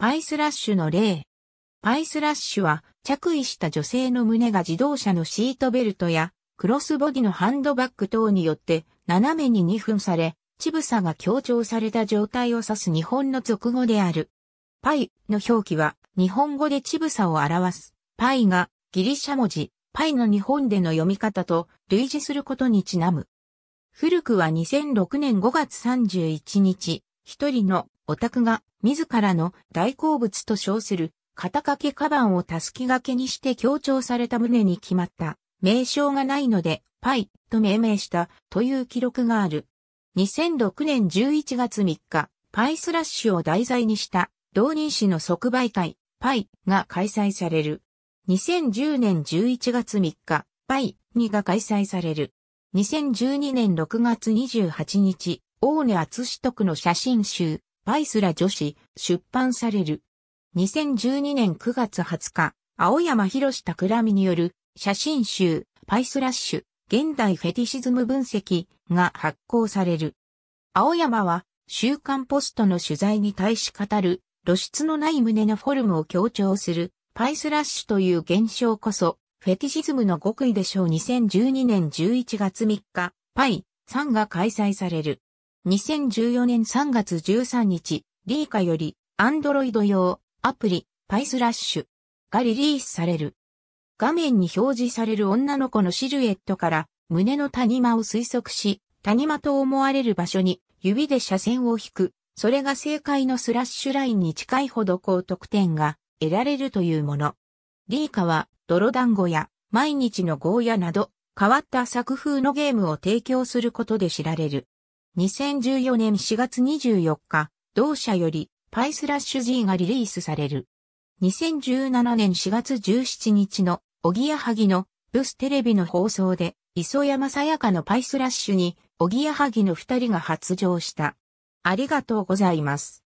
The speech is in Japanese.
パイスラッシュの例。パイスラッシュは着衣した女性の胸が自動車のシートベルトやクロスボディのハンドバッグ等によって斜めに2分され、ちぶさが強調された状態を指す日本の俗語である。パイの表記は日本語でちぶさを表す。パイがギリシャ文字、パイの日本での読み方と類似することにちなむ。古くは2006年5月31日、一人のオタクが自らの大好物と称する肩掛けカバンをたすき掛けにして強調された旨に決まった名称がないのでパイと命名したという記録がある。2006年11月3日、パイスラッシュを題材にした同人誌の即売会パイが開催される。2010年11月3日、パイ2が開催される。2012年6月28日、大根厚し得の写真集、パイスラ女子、出版される。2012年9月20日、青山博企みによる写真集、パイスラッシュ、現代フェティシズム分析が発行される。青山は、週刊ポストの取材に対し語る、露出のない胸のフォルムを強調する、パイスラッシュという現象こそ、フェティシズムの極意でしょう2012年11月3日、パイ3が開催される。2014年3月13日、リーカより、アンドロイド用、アプリ、パイスラッシュがリリースされる。画面に表示される女の子のシルエットから、胸の谷間を推測し、谷間と思われる場所に指で斜線を引く。それが正解のスラッシュラインに近いほど高得点が得られるというもの。リーカは泥団子や毎日のゴーヤなど変わった作風のゲームを提供することで知られる。2014年4月24日、同社よりパイスラッシュ G がリリースされる。2017年4月17日のおぎやはぎのブステレビの放送で磯山さやかのパイスラッシュにおぎやはぎの二人が発情した。ありがとうございます。